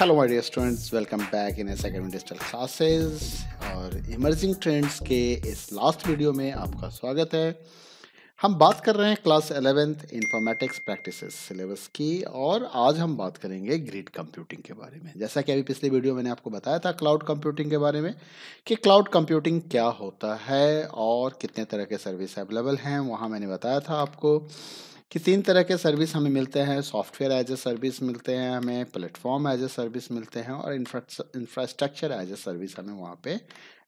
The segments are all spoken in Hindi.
Hello my dear students welcome back in S academy digital classes और इमर्जिंग ट्रेंड्स के इस लास्ट वीडियो में आपका स्वागत है हम बात कर रहे हैं class eleventh informatics practices syllabus की और आज हम बात करेंगे ग्रिड कंप्यूटिंग के बारे में जैसा कि अभी पिछले वीडियो मैंने आपको बताया था क्लाउड कंप्यूटिंग के बारे में कि क्लाउड कंप्यूटिंग क्या होता है और कितने तरह के सर्विस अवेलेबल हैं वहाँ मैंने बताया था आपको कि तीन तरह के सर्विस हमें मिलते हैं सॉफ्टवेयर एज ए सर्विस मिलते हैं हमें प्लेटफॉर्म एज ए सर्विस मिलते हैं और इंफ्रास्ट्रक्चर एज ए सर्विस हमें वहाँ पे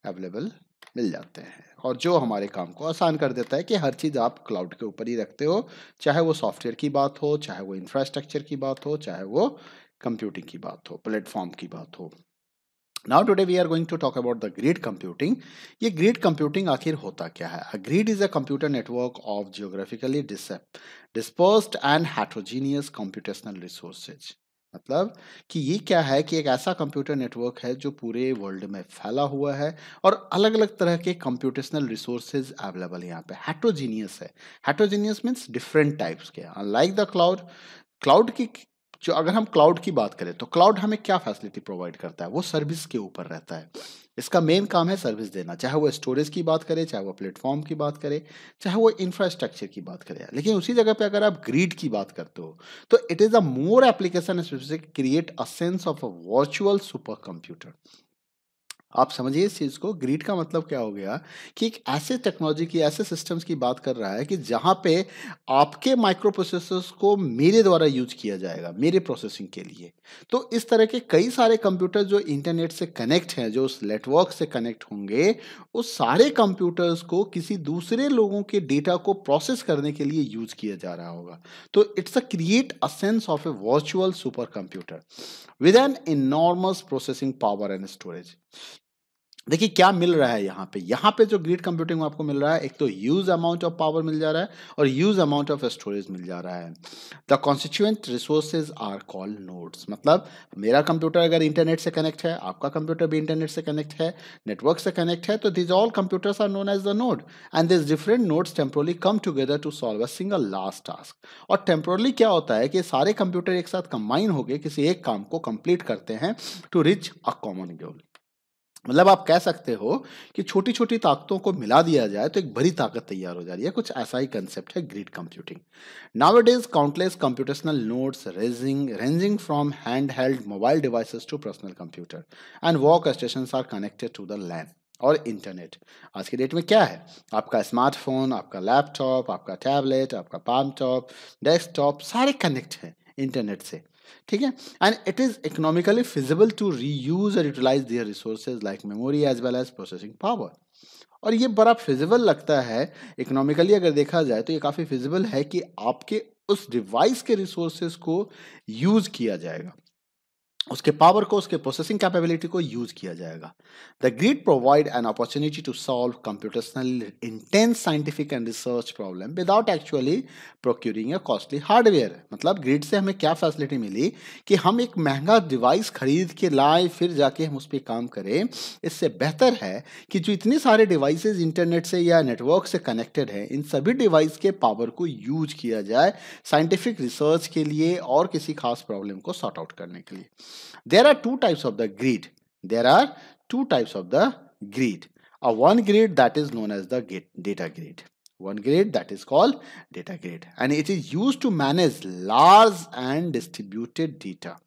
अवेलेबल मिल जाते हैं और जो हमारे काम को आसान कर देता है कि हर चीज़ आप क्लाउड के ऊपर ही रखते हो चाहे वो सॉफ्टवेयर की बात हो चाहे वो इंफ्रास्ट्रक्चर की बात हो चाहे वो कंप्यूटिंग की बात हो प्लेटफॉर्म की बात हो now today we are going to talk about the grid computing ये ग्रिड कंप्यूटिंग आखिर होता क्या है a grid is a computer network of geographically dispersed and heterogeneous computational resources मतलब कि ये क्या है कि एक ऐसा कंप्यूटर नेटवर्क है जो पूरे वर्ल्ड में फैला हुआ है और अलग अलग तरह के कंप्यूटेशनल रिसोर्सेज अवेलेबल यहाँ पे हेट्रोजीनियस है हेट्रोजीनियस मीन्स डिफरेंट टाइप्स के अनलाइक द क्लाउड क्लाउड की जो अगर हम क्लाउड की बात करें तो क्लाउड हमें क्या फैसिलिटी प्रोवाइड करता है वो सर्विस के ऊपर रहता है इसका मेन काम है सर्विस देना चाहे वो स्टोरेज की बात करें चाहे वो प्लेटफॉर्म की बात करें चाहे वो इंफ्रास्ट्रक्चर की बात करें लेकिन उसी जगह पे अगर आप ग्रीड की बात करते हो तो it is a more application specific create a sense of a virtual super computer आप समझिए इस चीज़ को ग्रीड का मतलब क्या हो गया कि एक ऐसे टेक्नोलॉजी की ऐसे सिस्टम्स की बात कर रहा है कि जहाँ पे आपके माइक्रो प्रोसेसर्स को मेरे द्वारा यूज किया जाएगा मेरे प्रोसेसिंग के लिए तो इस तरह के कई सारे कंप्यूटर जो इंटरनेट से कनेक्ट हैं जो उस नेटवर्क से कनेक्ट होंगे उस सारे कंप्यूटर्स को किसी दूसरे लोगों के डेटा को प्रोसेस करने के लिए यूज किया जा रहा होगा तो it's a create a sense of a virtual super computer with an enormous processing power and storage देखिए क्या मिल रहा है यहाँ पे यहाँ पे जो ग्रिड कंप्यूटिंग आपको मिल रहा है एक तो यूज अमाउंट ऑफ पावर मिल जा रहा है और यूज अमाउंट ऑफ स्टोरेज मिल जा रहा है the constituent resources are call nodes मतलब मेरा कंप्यूटर अगर इंटरनेट से कनेक्ट है आपका कंप्यूटर भी इंटरनेट से कनेक्ट है नेटवर्क से कनेक्ट है तो these all computers are known as the node and these different nodes temporarily come together to solve a single last task और टेम्पोरली क्या होता है कि सारे कंप्यूटर एक साथ कंबाइन होकर किसी एक काम को कंप्लीट करते हैं to reach a common goal मतलब आप कह सकते हो कि छोटी छोटी ताकतों को मिला दिया जाए तो एक बड़ी ताकत तैयार हो जा रही है कुछ ऐसा ही कंसेप्ट है grid computing now it is countless computational nodes raging ranging from hand held mobile devices to personal computer and work station are connected to the LAN और इंटरनेट आज के डेट में क्या है आपका स्मार्टफोन आपका लैपटॉप आपका टैबलेट आपका पामटॉप टॉप डेस्कटॉप सारे कनेक्ट हैं इंटरनेट से ठीक है and it is economically feasible to re use और utilize their resources like memory as well as processing power और ये बड़ा फिजिबल लगता है इकोनॉमिकली अगर देखा जाए तो ये काफ़ी फिजिबल है कि आपके उस डिवाइस के रिसोर्सेज को यूज़ किया जाएगा उसके पावर को उसके प्रोसेसिंग कैपेबिलिटी को यूज किया जाएगा the grid provide an opportunity to solve computational intense scientific and research problem without actually procuring a costly hardware मतलब ग्रिड से हमें क्या फैसिलिटी मिली कि हम एक महंगा डिवाइस खरीद के लाए फिर जाके हम उस पर काम करें इससे बेहतर है कि जो इतने सारे डिवाइसेज इंटरनेट से या नेटवर्क से कनेक्टेड हैं इन सभी डिवाइस के पावर को यूज किया जाए साइंटिफिक रिसर्च के लिए और किसी खास प्रॉब्लम को सॉर्ट आउट करने के लिए There are two types of the grid. There are two types of the grid. A one grid that is known as the data grid. One grid that is called data grid and it is used to manage large and distributed data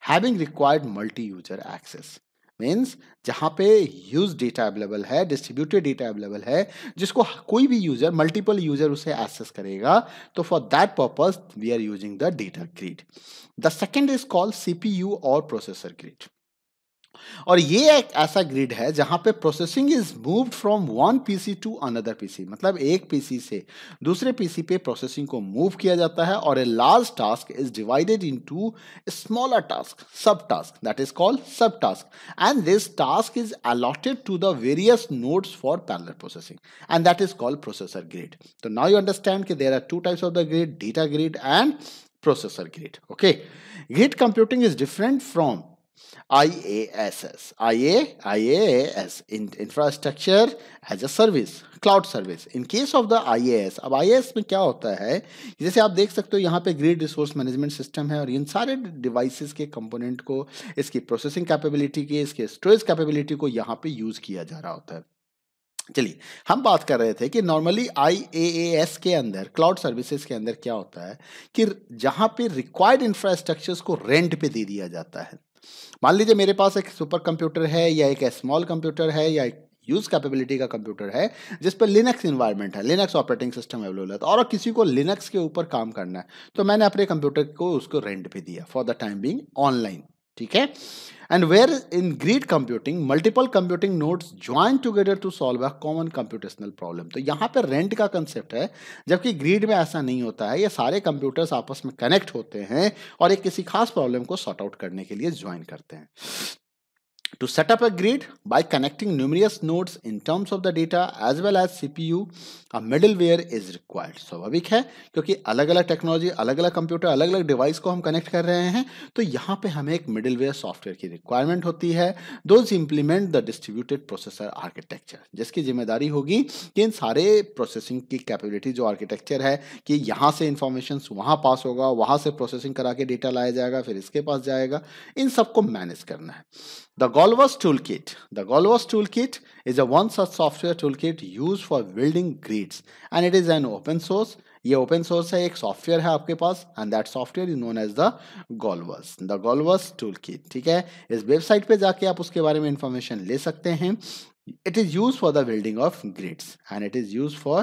having required multi-user access. Means जहाँ पे यूज डेटा अवेलेबल है डिस्ट्रीब्यूटेड डेटा अवेलेबल है जिसको कोई भी यूजर मल्टीपल यूजर उसे एक्सेस करेगा तो for that purpose we are using the data grid the second is called CPU और प्रोसेसर ग्रिड और ये एक ऐसा ग्रिड है जहां पे processing is move from one PC to another PC मतलब एक पीसी से दूसरे पीसी पे प्रोसेसिंग को मूव किया जाता है और a large task is divided in to smaller task sub task that is called sub task and this task is allotted to the various nodes for parallel processing and that is called processor grid तो नाउ यू अंडरस्टैंड कि there are two types of the grid data grid and processor grid okay grid computing is different from IaaS, a IaaS, in infrastructure as a service cloud service in case of the S अब एस में क्या होता है जैसे आप देख सकते हो यहाँ पे ग्रेड रिसोर्स मैनेजमेंट सिस्टम है और इन सारे डिवाइसेस के कंपोनेंट को इसकी प्रोसेसिंग कैपेबिलिटी की इसके स्टोरेज कैपेबिलिटी को यहाँ पे यूज़ किया जा रहा होता है चलिए हम बात कर रहे थे कि नॉर्मली आई के अंदर क्लाउड सर्विसेज के अंदर क्या होता है कि जहाँ पे रिक्वायर्ड इंफ्रास्ट्रक्चर्स को रेंट पे दे दिया जाता है मान लीजिए मेरे पास एक सुपर कंप्यूटर है या एक स्मॉल कंप्यूटर है या एक यूज कैपेबिलिटी का कंप्यूटर है जिस पर लिनक्स इन्वायरमेंट है लिनक्स ऑपरेटिंग सिस्टम अवेलेबल है तो और किसी को लिनक्स के ऊपर काम करना है तो मैंने अपने कंप्यूटर को उसको रेंट पे दिया for the time being online ठीक है and where in grid computing multiple computing nodes join together to solve a common computational problem तो यहाँ पे रेंट का कंसेप्ट है जबकि ग्रीड में ऐसा नहीं होता है ये सारे कंप्यूटर्स आपस में कनेक्ट होते हैं और एक किसी खास प्रॉब्लम को सॉर्ट आउट करने के लिए ज्वाइन करते हैं To set up a grid by connecting numerous nodes in terms of the data as well as CPU, a middleware is required. स्वाभाविक है क्योंकि अलग अलग टेक्नोलॉजी अलग अलग कंप्यूटर अलग अलग डिवाइस को हम कनेक्ट कर रहे हैं तो यहाँ पे हमें एक मिडिलवेयर सॉफ्टवेयर की रिक्वायरमेंट होती है those implement the distributed processor architecture जिसकी जिम्मेदारी होगी कि इन सारे प्रोसेसिंग की कैपेबिलिटी जो आर्किटेक्चर है कि यहाँ से इंफॉर्मेशन वहाँ पास होगा वहाँ से प्रोसेसिंग करा के डेटा लाया जाएगा फिर इसके पास जाएगा इन सबको मैनेज करना है the Golvas Toolkit. The Golvas Toolkit is a one-shot software toolkit used for building grids and it is an open source ये ओपन सोर्स है एक सॉफ्टवेयर है आपके पास and that software is known as the Globus the Globus tool kit ठीक है इस वेबसाइट पे जाके आप उसके बारे में इंफॉर्मेशन ले सकते हैं it is used for the building of grids and it is used for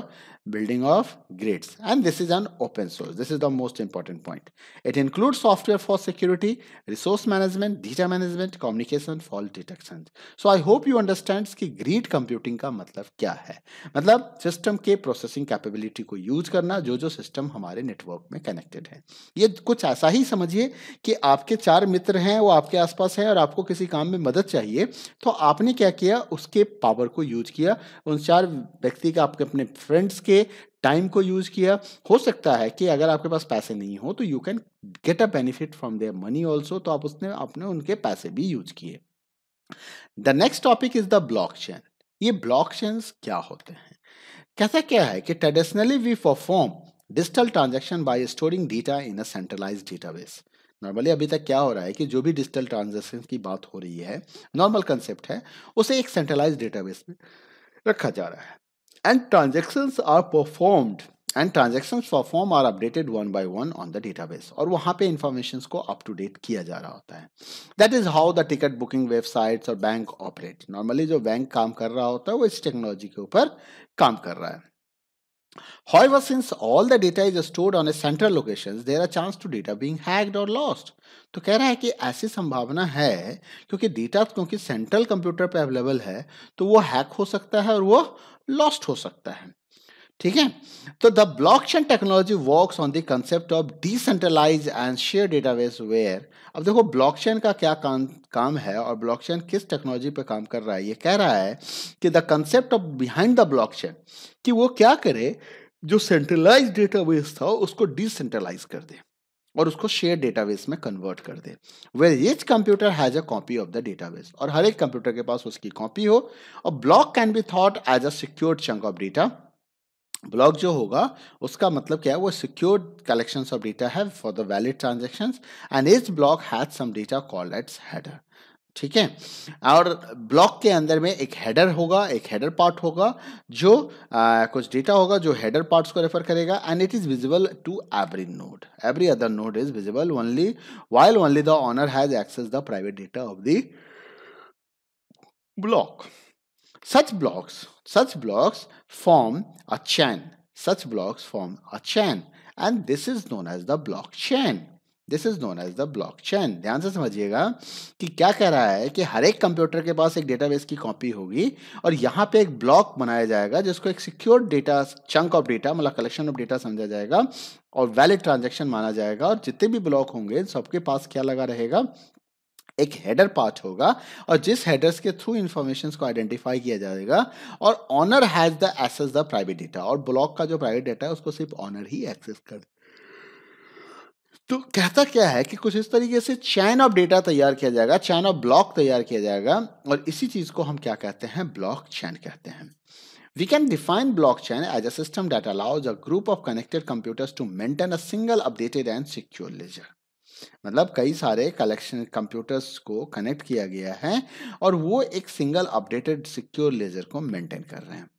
building of grids and this is an open source this is the most important point it includes software for security resource management data management communication fault detection so i hope you understand ki grid computing ka matlab kya hai matlab system ke processing capability ko use karna jo jo system hamare network mein connected hai ye kuch aisa hi samjhiye ki aapke char चार hain wo aapke aas pass hain aur aapko kisi kaam mein madad chahiye to aapne kya kiya uske power ko use kiya un char vyakti ka aapke apne friends ke लिए टाइम को यूज किया हो सकता है कि अगर आपके पास पैसे नहीं हो तो you can get a benefit from their money also तो आप उसने आपने उनके पैसे भी यूज किए the next topic is the block chain ये ब्लॉक क्या होते हैं कैसा क्या है कि traditionally we perform digital transaction by storing data in a centralize database normally अभी तक क्या हो रहा है कि जो भी डिजिटल ट्रांजेक्शन की बात हो रही है नॉर्मल कंसेप्ट है उसे एक सेंट्रलाइज डेटाबेस में रखा जा रहा है and transactions are performed and transaction perform are updated one by one on the database और वहां पे इंफॉर्मेशन को अप टू डेट किया जा रहा होता है that is how the ticket booking website और बैंक ऑपरेट नॉर्मली जो बैंक काम कर रहा होता है वो इस टेक्नोलॉजी के ऊपर काम कर रहा है However, since all the data is stored on a central location, there are chance to data being hacked or lost. तो कह रहा है कि ऐसी संभावना है क्योंकि डेटा क्योंकि सेंट्रल कंप्यूटर पे अवेलेबल है तो वो हैक हो सकता है और वो लॉस्ट हो सकता है ठीक है तो the block chain technology works on the concept of decentralize and share database where अब देखो ब्लॉकचेन का क्या काम काम है और ब्लॉक किस टेक्नोलॉजी पे काम कर रहा है ये कह रहा है कि the concept of behind the block chain कि वो क्या करे जो सेंट्रलाइज डेटाबेस था उसको डिसेंट्रलाइज कर दे और उसको शेयर डेटाबेस में कन्वर्ट कर दे where each computer has a copy of the database और हर एक कंप्यूटर के पास उसकी कॉपी हो और block can be thought as a secured chunk of data block जो होगा उसका मतलब क्या है वो सिक्योर्ड कलेक्शन ऑफ डेटा है for the valid transaction and इस block has some data call its header ठीक है और ब्लॉक के अंदर में एक हेडर होगा एक हेडर पार्ट होगा जो आ, कुछ डेटा होगा जो हेडर पार्ट्स को रेफर करेगा and it is visible to every node every other node is visible only while only the owner has access the private data of the block Such blocks, such blocks form a chain. Such blocks form a chain and this is known as the blockchain this is known as the blockchain ध्यान से समझिएगा कि क्या कह रहा है कि हर एक कंप्यूटर के पास एक डेटाबेस की कॉपी होगी और यहाँ पे एक ब्लॉक बनाया जाएगा जिसको एक secure data chunk of data मतलब कलेक्शन ऑफ डेटा समझा जाएगा और वैलिड ट्रांजेक्शन माना जाएगा और जितने भी ब्लॉक होंगे सबके पास क्या लगा रहेगा एक हेडर पार्ट होगा और जिस हेडर्स के थ्रू इन्फॉर्मेशन को आइडेंटिफाई किया जाएगा और owner has the access the private data और ब्लॉक का जो प्राइवेट डेटा है उसको सिर्फ ऑनर ही एक्सेस कर तो कहता क्या है कि कुछ इस तरीके से चैन ऑफ डेटा तैयार किया जाएगा चैन ऑफ ब्लॉक तैयार किया जाएगा और इसी चीज को हम क्या कहते हैं ब्लॉक चैन कहते हैं We can define blockchain as a system that allows a group of connected computers to maintain a single updated and secure ledger. मतलब कई सारे कलेक्शन कंप्यूटर्स को कनेक्ट किया गया है और वो एक सिंगल अपडेटेड सिक्योर लेजर को मेंटेन कर रहे हैं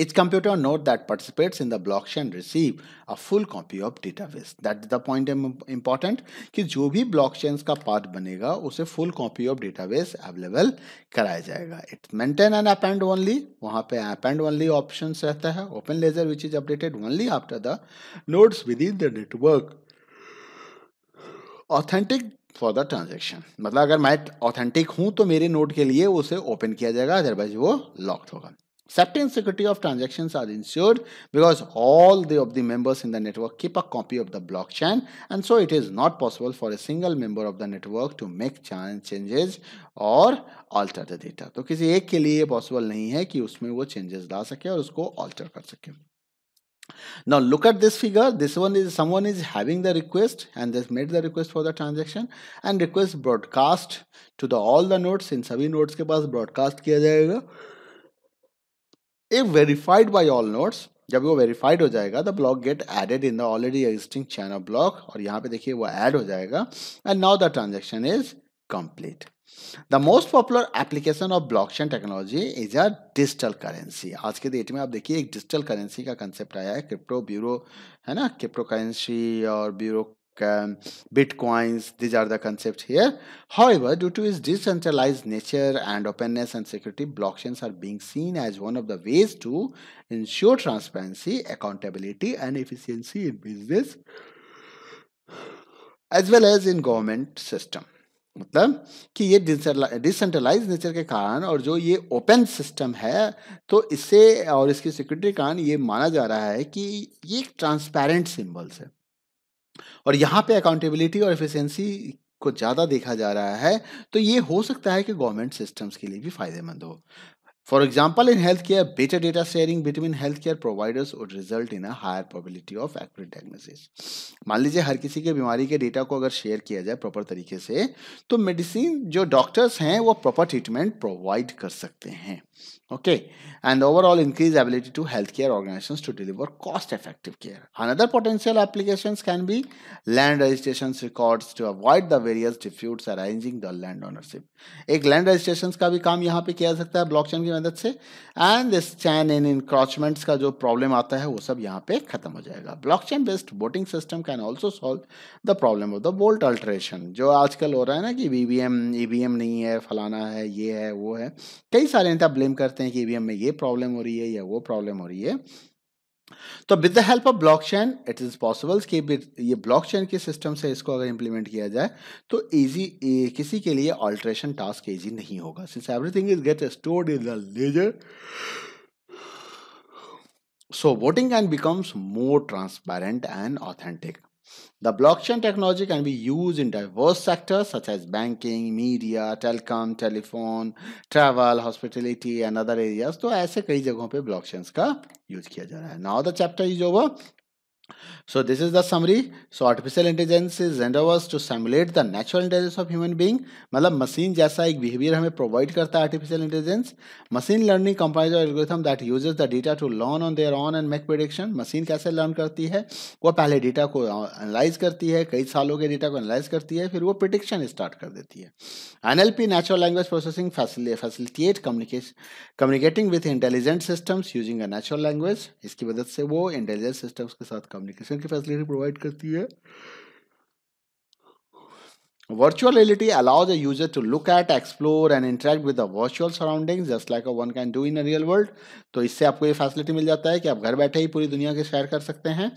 each computer node that participates in the blockchain receive a full copy of database that the point important कि जो भी ब्लॉक चेन का पार्ट बनेगा उसे full copy of database available कराया जाएगा it maintain an append only वहां पे अपेंड ओनली ऑप्शन रहता है open ledger which is updated only after the notes with within the network authentic for the transaction मतलब अगर मैं ऑथेंटिक हूं तो मेरे नोट के लिए उसे ओपन किया जाएगा अदरवाइज वो लॉक्ड होगा safety and security of transaction are ensured because all the of the members in the network keep a copy of the block chain and so it is not possible for a single member of the network to make changes और ऑल्टर द डेटा तो किसी एक के लिए पॉसिबल नहीं है कि उसमें वो चेंजेस ला सके और उसको ऑल्टर कर सके now look at this figure this one is someone is having the request and they've made the request for the transaction and request broadcast to the all the nodes in sabhi nodes ke pass broadcast kiya jayega if verified by all nodes jab wo verified ho jayega the block get added in the already existing chain of block Or yahan pe dekhiye wo add ho jayega and now the transaction is complete the most popular application of blockchain technology is a digital currency. आज के डेट में आप देखिए digital currency करेंसी का कंसेप्ट आया है क्रिप्टो ब्यूरो है ना crypto um, these are the concepts here however due to its decentralized nature and openness and security blockchains are being seen as one of the ways to ensure transparency accountability and efficiency in business as well as in government system मतलब कि ये डिसेंट्रलाइज नेचर के कारण और जो ये ओपन सिस्टम है तो इससे और इसकी सिक्योरिटी कारण ये माना जा रहा है कि ये एक ट्रांसपेरेंट सिम्बल्स है और यहाँ पे अकाउंटेबिलिटी और एफिशिएंसी को ज़्यादा देखा जा रहा है तो ये हो सकता है कि गवर्नमेंट सिस्टम्स के लिए भी फायदेमंद हो For example, in healthcare, better data sharing between healthcare providers would result in a higher probability of accurate diagnosis. मान लीजिए हर किसी के बीमारी के डेटा को अगर शेयर किया जाए प्रॉपर तरीके से तो मेडिसिन जो डॉक्टर्स हैं वो प्रॉपर ट्रीटमेंट प्रोवाइड कर सकते हैं okay and overall increase ability to health care organization to deliver cost effective care another potential application can be land registration record to avoid the various dispute arising the land ownership एक लैंड रजिस्ट्रेशन का भी काम यहाँ पे किया जा सकता है ब्लॉक की मदद से एंड दिस चैन इन इनक्रॉचमेंट्स का जो प्रॉब्लम आता है वो सब यहाँ पे खत्म हो जाएगा blockchain based voting system can also solve the problem of the vote alteration जो आजकल हो रहा है ना कि वी e वी e नहीं है फलाना है ये है वो है कई सारे नेता ब्लेम करते हैं कि ई e में ये प्रॉब्लम हो रही है या वो प्रॉब्लम हो रही है तो with the help of blockchain it is possible कि ये ब्लॉकचेन के सिस्टम से इसको अगर इंप्लीमेंट किया जाए तो इजी किसी के लिए ऑल्ट्रेशन टास्क इजी नहीं होगा since everything is get stored in the ledger so voting can becomes more transparent and authentic The blockchain technology can be used in diverse sectors such as banking, media, telecom, telephone, travel, hospitality and other areas. So, ऐसे कई जगहों पे blockchains का use किया जा रहा है. Now the chapter is over. So this is the summary. So artificial intelligence is endeavors to simulate the natural intelligence of human being. मतलब मशीन जैसा एक बिहेवियर हमें प्रोवाइड करता है artificial intelligence machine learning comprises algorithm that uses the data to learn on their own and make prediction machine कैसे लर्न करती है वो पहले डेटा को एनालाइज uh, करती है कई सालों के डेटा को एनालाइज करती है फिर वो प्रिडिक्शन स्टार्ट कर देती है NLP natural language processing facilitate communicating with intelligent systems using a natural language इसकी मदद से वो इंटेलिजेंट सिस्टम्स के साथ कम्युनिकेशन की फैसिलिटी प्रोवाइड करती है virtual reality allows a user to look at explore and interact with the virtual surroundings just like a one can do in a real world तो इससे आपको ये फैसिलिटी मिल जाता है कि आप घर बैठे ही पूरी दुनिया के शेयर कर सकते हैं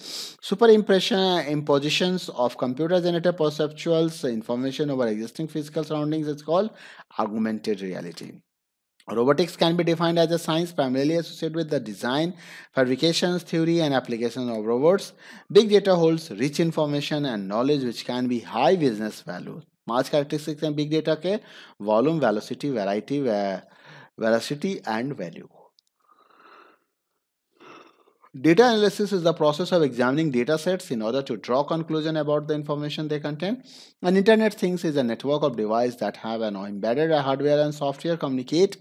super impression imposition of computer generated perceptuals information over existing physical surroundings is called augmented reality Robotics can be defined as a science primarily associated with the design, fabrications, theory, and application of robots. Big data holds rich information and knowledge which can be high business value. Mass characteristics and big data के volume, velocity, variety, velocity and value. Data analysis is the process of examining data sets in order to draw conclusion about the information they contain. And Internet Things is a network of devices that have an embedded hardware and software communicate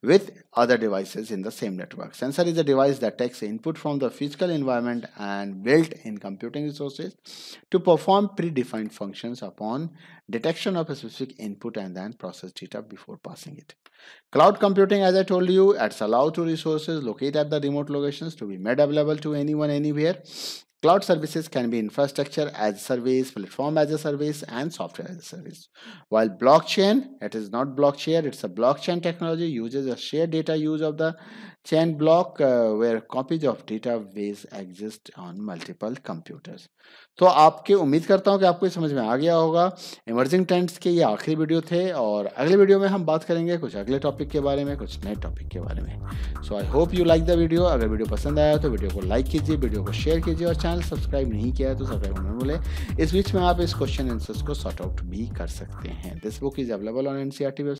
with other devices in the same network. Sensor is a device that takes input from the physical environment and built-in computing resources to perform predefined functions upon detection of a specific input and then process data before passing it. Cloud computing, as I told you, adds allow to resources located at the remote locations to be made available to anyone anywhere. Cloud services can be infrastructure as a service, platform as a service, and software as a service. While blockchain, it is not blockchain, it's a blockchain technology, uses a shared data use of the Chain block uh, where copies of database exist on multiple computers. तो आपके उम्मीद करता हूँ कि आपको समझ में आ गया होगा इमर्जिंग ट्रेंड्स के ये आखिरी वीडियो थे और अगले वीडियो में हम बात करेंगे कुछ अगले टॉपिक के बारे में कुछ नए टॉपिक के बारे में so I hope you like the video अगर वीडियो पसंद आया तो वीडियो को लाइक कीजिए वीडियो को शेयर कीजिए और चैनल सब्सक्राइब नहीं किया है तो सब्सक्राइब करना भूलें इस बीच में आप इस क्वेश्चन आंसर्स को सॉर्ट आउट भी कर सकते हैं this book is available on N C T